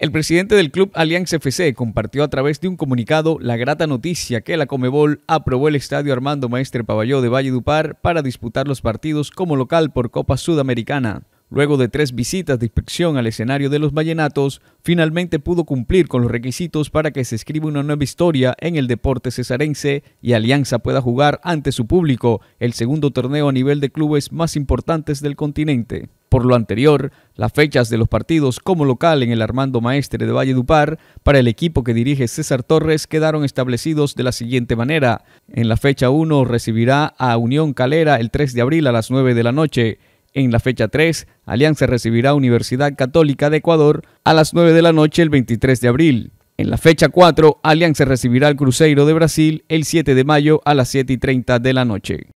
El presidente del club Alianza FC compartió a través de un comunicado la grata noticia que la Comebol aprobó el estadio Armando Maestre Paballó de Valledupar para disputar los partidos como local por Copa Sudamericana. Luego de tres visitas de inspección al escenario de los vallenatos, finalmente pudo cumplir con los requisitos para que se escriba una nueva historia en el deporte cesarense y Alianza pueda jugar ante su público el segundo torneo a nivel de clubes más importantes del continente. Por lo anterior, las fechas de los partidos como local en el Armando Maestre de Valle Valledupar para el equipo que dirige César Torres quedaron establecidos de la siguiente manera. En la fecha 1 recibirá a Unión Calera el 3 de abril a las 9 de la noche. En la fecha 3, Alianza recibirá a Universidad Católica de Ecuador a las 9 de la noche el 23 de abril. En la fecha 4, Alianza recibirá al Cruzeiro de Brasil el 7 de mayo a las 7 y 30 de la noche.